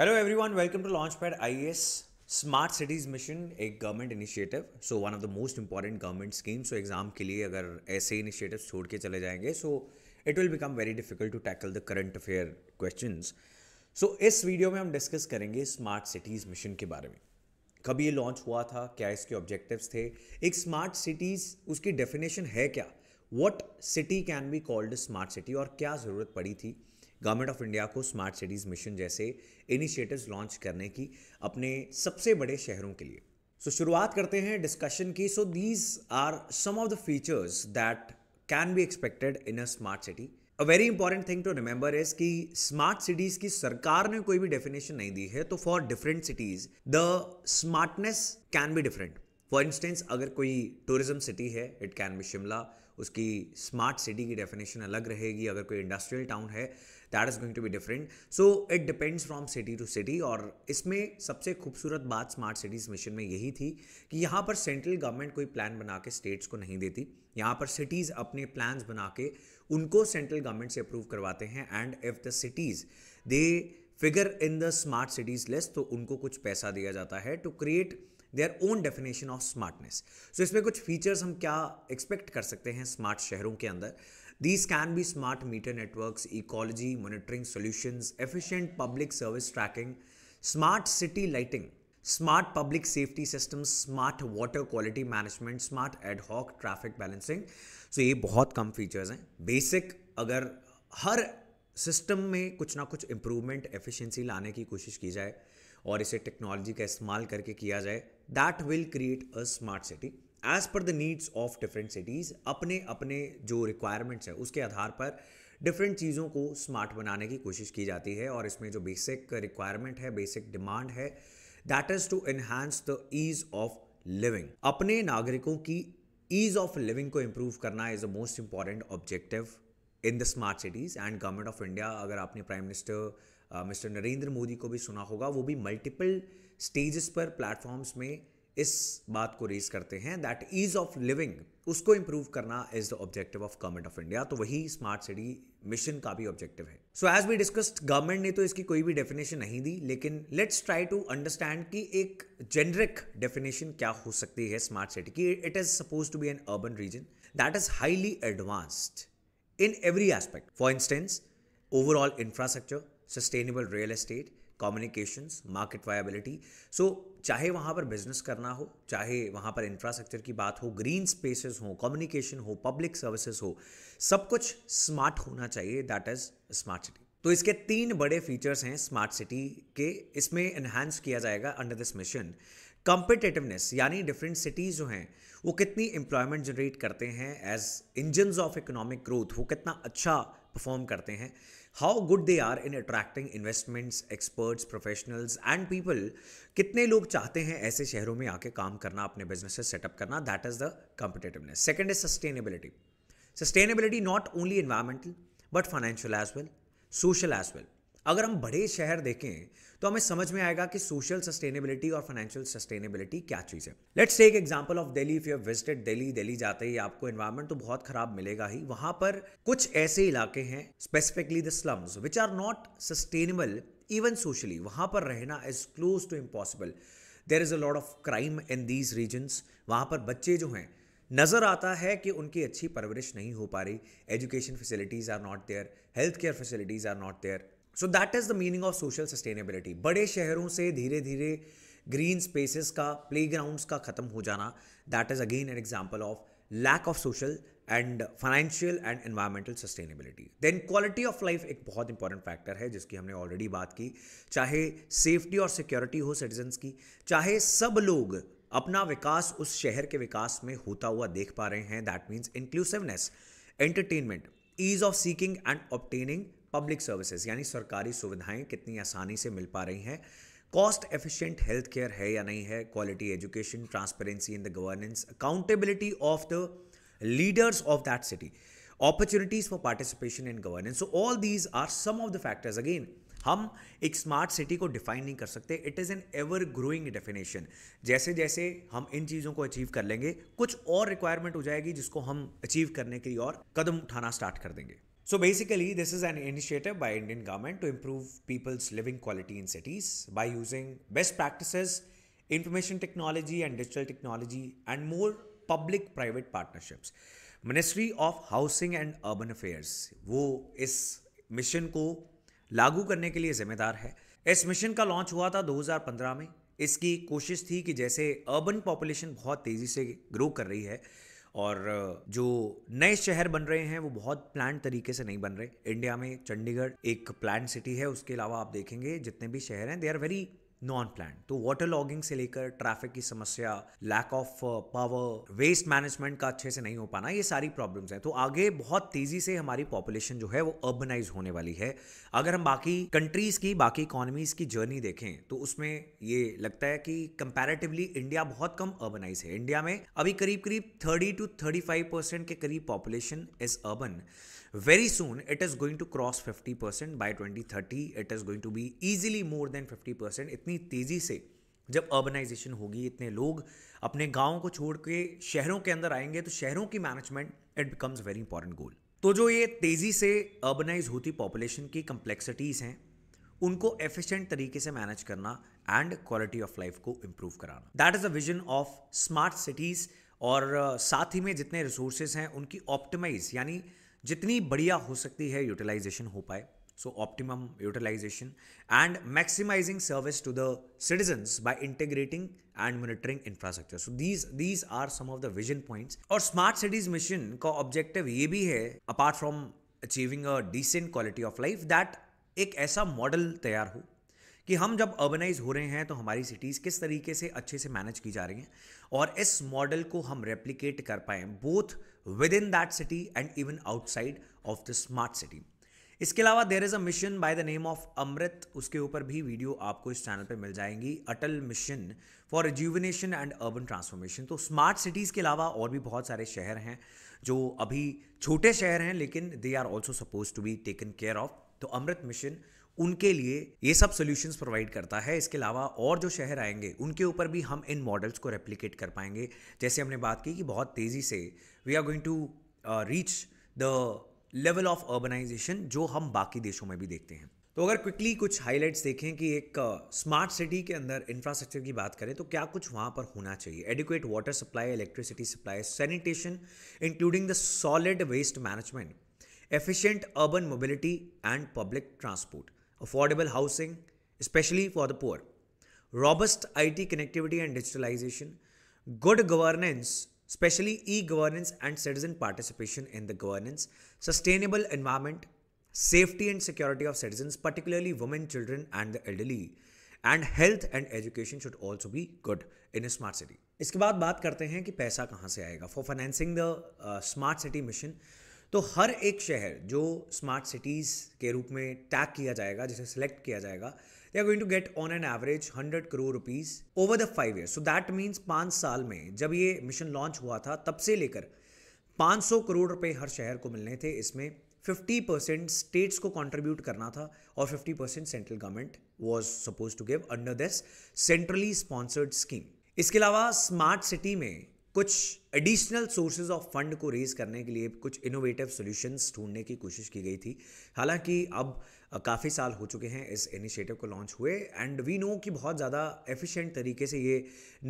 Hello everyone welcome to launch pad as smart cities mission एक government initiative so one of the most important government scheme so exam के लिए अगर ऐसे initiative छोड़ के चले जाएंगे so it will become very difficult to tackle the current affair question so इस वीडियो में हम डिस्कस करेंगे स्मार्ट सिटीज़ मिशन के बारे में कब ये लॉन्च हुआ था क्या इसके ऑब्जेक्टिव्स थे एक स्मार्ट सिटीज़ उसकी डेफिनेशन है क्या what city can be called smart city और क्या ज़रूरत पड़ी थी गवर्नमेंट ऑफ इंडिया को स्मार्ट सिटीज़ मिशन जैसे इनिशिएटिव्स लॉन्च करने की अपने सबसे बड़े शहरों के लिए सो so, शुरुआत करते हैं डिस्कशन की so these are some of the features that can be expected in a smart city a very important thing to remember is कि स्मार्ट सिटीज की सरकार ने कोई भी डेफिनेशन नहीं दी है तो for different cities the smartness can be different for instance अगर कोई टूरिज्म सिटी है इट कैन बी शिमला उसकी स्मार्ट सिटी की डेफिनेशन अलग रहेगी अगर कोई इंडस्ट्रियल टाउन है that is going to be different so it depends from city to city और इसमें सबसे खूबसूरत बात स्मार्ट सिटीज़ मिशन में यही थी कि यहाँ पर सेंट्रल गवर्नमेंट कोई प्लान बना के स्टेट्स को नहीं देती यहाँ पर सिटीज़ अपने प्लान बना के उनको सेंट्रल गवर्नमेंट से अप्रूव करवाते हैं and if the cities they figure in the smart cities list तो उनको कुछ पैसा दिया जाता है to create their own definition of smartness so इसमें कुछ फीचर्स हम क्या एक्सपेक्ट कर सकते हैं स्मार्ट शहरों के अंदर these can be smart meter network ecology monitoring solutions efficient public service tracking smart city lighting smart public safety system smart water quality management smart ad hoc traffic balancing so ये बहुत कम features हैं basic अगर हर system में कुछ ना कुछ improvement efficiency लाने की कोशिश की जाए और इसे टेक्नोलॉजी का इस्तेमाल करके किया जाए that will create a smart city as per the needs of different cities अपने अपने जो रिक्वायरमेंट्स हैं उसके आधार पर डिफरेंट चीज़ों को स्मार्ट बनाने की कोशिश की जाती है और इसमें जो बेसिक रिक्वायरमेंट है बेसिक डिमांड है that is to enhance the ease of living अपने नागरिकों की ईज ऑफ लिविंग को इम्प्रूव करना is a most important objective in the smart cities and government of India अगर आपने prime minister mister Narendra Modi को भी सुना होगा वो भी मल्टीपल स्टेजेस पर प्लेटफॉर्म्स में इस बात को रेज करते हैं दैट ईज ऑफ लिविंग उसको इंप्रूव करना is the objective of government of India तो वही स्मार्ट सिटी मिशन का भी ऑब्जेक्टिव है so as we discussed government ने तो इसकी कोई भी डेफिनेशन नहीं दी लेकिन लेट्स ट्राई टू अंडरस्टैंड कि एक जेनरिक डेफिनेशन क्या हो सकती है स्मार्ट सिटी की it is suppose to be an urban region that is highly advanced in every aspect for instance overall infrastructure sustainable real estate communications market viability so चाहे वहाँ पर बिजनेस करना हो चाहे वहाँ पर इंफ्रास्ट्रक्चर की बात हो ग्रीन स्पेसेस हो कम्युनिकेशन हो पब्लिक सर्विसेज हो सब कुछ स्मार्ट होना चाहिए दैट इज स्मार्ट सिटी तो इसके तीन बड़े फीचर्स हैं स्मार्ट सिटी के इसमें इन्हांस किया जाएगा अंडर दिस मिशन कॉम्पिटेटिवनेस यानी डिफरेंट सिटीज़ जो हैं वो कितनी एम्प्लॉयमेंट जनरेट करते हैं as engines of economic growth वो कितना अच्छा परफॉर्म करते हैं how good they are in attracting investments experts professionals and people कितने लोग चाहते हैं ऐसे शहरों में आके काम करना अपने बिजनेसेस सेटअप करना that is the competitiveness second is sustainability sustainability not only environmental but financial as well social as well अगर हम बड़े शहर देखें तो हमें समझ में आएगा कि सोशल सस्टेनेबिलिटी और फाइनेंशियल सस्टेनेबिलिटी क्या चीज़ है let's take example of Delhi if you visited Delhi Delhi जाते ही आपको एनवायरनमेंट तो बहुत खराब मिलेगा ही वहां पर कुछ ऐसे इलाके हैं specifically the slums which are not sustainable even socially वहां पर रहना is close to impossible there is a lot of crime in these regions वहां पर बच्चे जो हैं नज़र आता है कि उनकी अच्छी परवरिश नहीं हो पा रही education facilities are not there health care facilities are not there so that is the meaning of social sustainability बड़े शहरों से धीरे धीरे ग्रीन स्पेसेस का प्ले का ख़त्म हो जाना that is again an example of lack of social and financial and environmental sustainability then quality of life एक बहुत इंपॉर्टेंट फैक्टर है जिसकी हमने ऑलरेडी बात की चाहे सेफ्टी और सिक्योरिटी हो सिटीजन्स की चाहे सब लोग अपना विकास उस शहर के विकास में होता हुआ देख पा रहे हैं that means inclusiveness entertainment ease of seeking and obtaining public services यानी सरकारी सुविधाएं कितनी आसानी से मिल पा रही हैं कॉस्ट एफिशिएंट हेल्थ केयर है या नहीं है quality education transparency in the governance accountability of the leaders of that city opportunities for participation in governance so all these are some of the factors again हम एक smart city को define नहीं कर सकते it is an ever growing definition जैसे जैसे हम इन चीज़ों को अचीव कर लेंगे कुछ और रिक्वायरमेंट हो जाएगी जिसको हम अचीव करने के लिए और कदम उठाना स्टार्ट कर देंगे So basically, this is an initiative by Indian government to improve people's living quality in cities by using best practices, information technology and digital technology, and more public-private partnerships. Ministry of housing and urban affairs वो इस mission को लागू करने के लिए जिम्मेदार है इस मिशन का लॉन्च हुआ था 2015 में इसकी कोशिश थी कि जैसे अर्बन पॉपुलेशन बहुत तेज़ी से ग्रो कर रही है और जो नए शहर बन रहे हैं वो बहुत प्लान तरीके से नहीं बन रहे इंडिया में चंडीगढ़ एक प्लान सिटी है उसके अलावा आप देखेंगे जितने भी शहर हैं they are very non plan तो वाटर लॉगिंग से लेकर ट्रैफिक की समस्या lack of power waste management का अच्छे से नहीं हो पाना ये सारी प्रॉब्लम्स हैं तो आगे बहुत तेजी से हमारी पॉपुलेशन जो है वो अर्बनाइज होने वाली है अगर हम बाकी कंट्रीज की बाकी इकोनॉमीज की जर्नी देखें तो उसमें ये लगता है कि कंपेरेटिवली इंडिया बहुत कम अर्बनाइज है इंडिया में अभी करीब करीब thirty two thirty five percent के करीब population is urban Very soon, it is going to cross 50% by 2030. It is going to be easily more than 50%. इतनी तेजी से जब अर्बनाइजेशन होगी इतने लोग अपने गाँव को छोड़ के शहरों के अंदर आएंगे तो शहरों की management it becomes very important goal तो जो ये तेज़ी से अर्बनाइज होती पॉपुलेशन की कम्प्लेक्सिटीज़ हैं उनको एफिशिएंट तरीके से मैनेज करना एंड क्वालिटी ऑफ लाइफ को इम्प्रूव कराना that is a vision of smart cities और uh, साथ ही में जितने रिसोर्सेज हैं उनकी ऑप्टिमाइज यानी जितनी बढ़िया हो सकती है यूटिलाइजेशन हो पाए so optimum utilisation and maximising service to the citizen by integrating and monitoring infrastructure so these these are some of the vision points और स्मार्ट सिटीज मिशन का ऑब्जेक्टिव ये भी है apart from achieving a decent quality of life that एक ऐसा model तैयार हो कि हम जब अर्बनाइज हो रहे हैं तो हमारी सिटीज़ किस तरीके से अच्छे से मैनेज की जा रही हैं और इस मॉडल को हम रेप्लीकेट कर पाए both within that city and even outside of the smart city इसके अलावा there is a mission by the name of Amrut उसके ऊपर भी वीडियो आपको इस चैनल पर मिल जाएंगी Atal mission for rejuvenation and urban transformation तो स्मार्ट सिटीज़ के अलावा और भी बहुत सारे शहर हैं जो अभी छोटे शहर हैं लेकिन they are also suppose to be taken care of तो अमृत मिशन उनके लिए ये सब सोल्यूशंस प्रोवाइड करता है इसके अलावा और जो शहर आएंगे उनके ऊपर भी हम इन मॉडल्स को रेप्लीकेट कर पाएंगे जैसे हमने बात की कि बहुत तेज़ी से we are going to reach the level of urbanisation जो हम बाकी देशों में भी देखते हैं तो अगर क्विकली कुछ हाईलाइट्स देखें कि एक स्मार्ट uh, सिटी के अंदर इंफ्रास्ट्रक्चर की बात करें तो क्या कुछ वहाँ पर होना चाहिए adequate water supply electricity supply sanitation including the solid waste management efficient urban mobility and public transport affordable housing, especially for the poor, robust IT connectivity and digitalization, good governance, especially e-governance and citizen participation in the governance, sustainable environment, safety and security of citizens, particularly women, children and the elderly, and health and education should also be good in a smart city. इसके बाद बात करते हैं कि पैसा कहाँ से आएगा for financing the smart city mission तो हर एक शहर जो स्मार्ट सिटीज़ के रूप में टैग किया जाएगा जिसे सिलेक्ट किया जाएगा they are going to get on an average hundred crore rupees over the five year so that means पाँच साल में जब ये मिशन लॉन्च हुआ था तब से लेकर सौ करोड़ रुपए हर शहर को मिलने थे इसमें 50 परसेंट स्टेट्स को कंट्रीब्यूट करना था और 50 percent central government was suppose to give under this centrally sponsored scheme इसके अलावा स्मार्ट सिटी में कुछ एडिशनल सोर्सेज ऑफ फंड को रेज करने के लिए कुछ इनोवेटिव सॉल्यूशंस ढूंढने की कोशिश की गई थी हालांकि अब काफ़ी साल हो चुके हैं इस इनिशिएटिव को लॉन्च हुए एंड वी नो कि बहुत ज़्यादा एफिशिएंट तरीके से ये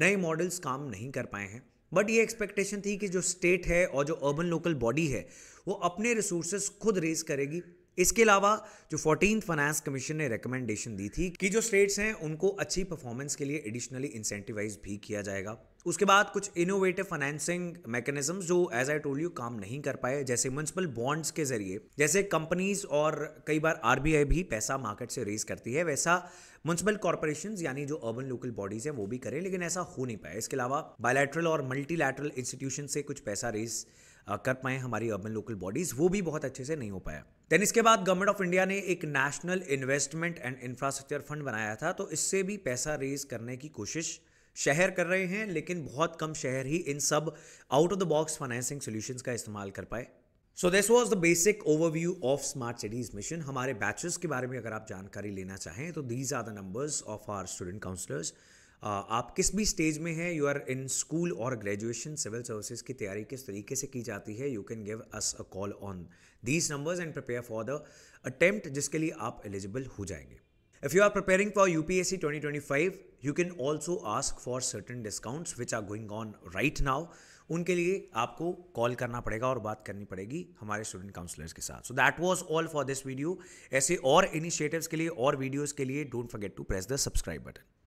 नए मॉडल्स काम नहीं कर पाए हैं बट ये एक्सपेक्टेशन थी कि जो स्टेट है और जो अर्बन लोकल बॉडी है वो अपने रिसोर्सेज खुद रेज करेगी इसके अलावा जो फोर्टीन फाइनेंस कमीशन ने रिकमेंडेशन दी थी कि जो स्टेट्स हैं उनको अच्छी परफॉर्मेंस के लिए एडिशनली इंसेंटिवाइज भी किया जाएगा उसके बाद कुछ इनोवेटिव फाइनेंसिंग मैकेनिज्म जो एज आई टोल यू काम नहीं कर पाए जैसे म्यूनसिपल बॉन्ड्स के जरिए जैसे कंपनीज और कई बार आरबीआई भी पैसा मार्केट से रेज करती है वैसा म्यूनसिपल कॉरपोरेशन यानी जो अर्बन लोकल बॉडीज है वो भी करें लेकिन ऐसा हो नहीं पाया इसके अलावा बायलैटरल और मल्टीलैटरल इंस्टीट्यूशन से कुछ पैसा रेज कर पाए हमारी अर्बन लोकल बॉडीज़ वो भी बहुत अच्छे से नहीं हो पाया देन इसके बाद गवर्नमेंट ऑफ इंडिया ने एक national investment and infrastructure fund बनाया था तो इससे भी पैसा रेज करने की कोशिश शहर कर रहे हैं लेकिन बहुत कम शहर ही इन सब out of the box financing solution का इस्तेमाल कर पाए so this was the basic overview of smart cities mission हमारे बैचेस के बारे में अगर आप जानकारी लेना चाहें तो these are the numbers of our student counsellors आप किस भी स्टेज में हैं यू आर इन स्कूल और ग्रेजुएशन सिविल सर्विसेज की तैयारी किस तरीके से की जाती है you can give us a call on these numbers and prepare for the attempt जिसके लिए आप एलिजिबल हो जाएंगे U P S C twenty twenty 2025, you can also ask for certain discount which are going on right now उनके लिए आपको call करना पड़ेगा और बात करनी पड़ेगी हमारे स्टूडेंट काउंसलर्स के साथ so that was all for this video ऐसे और इनिशिएटिव के लिए और वीडियोज के लिए don't forget to press the subscribe button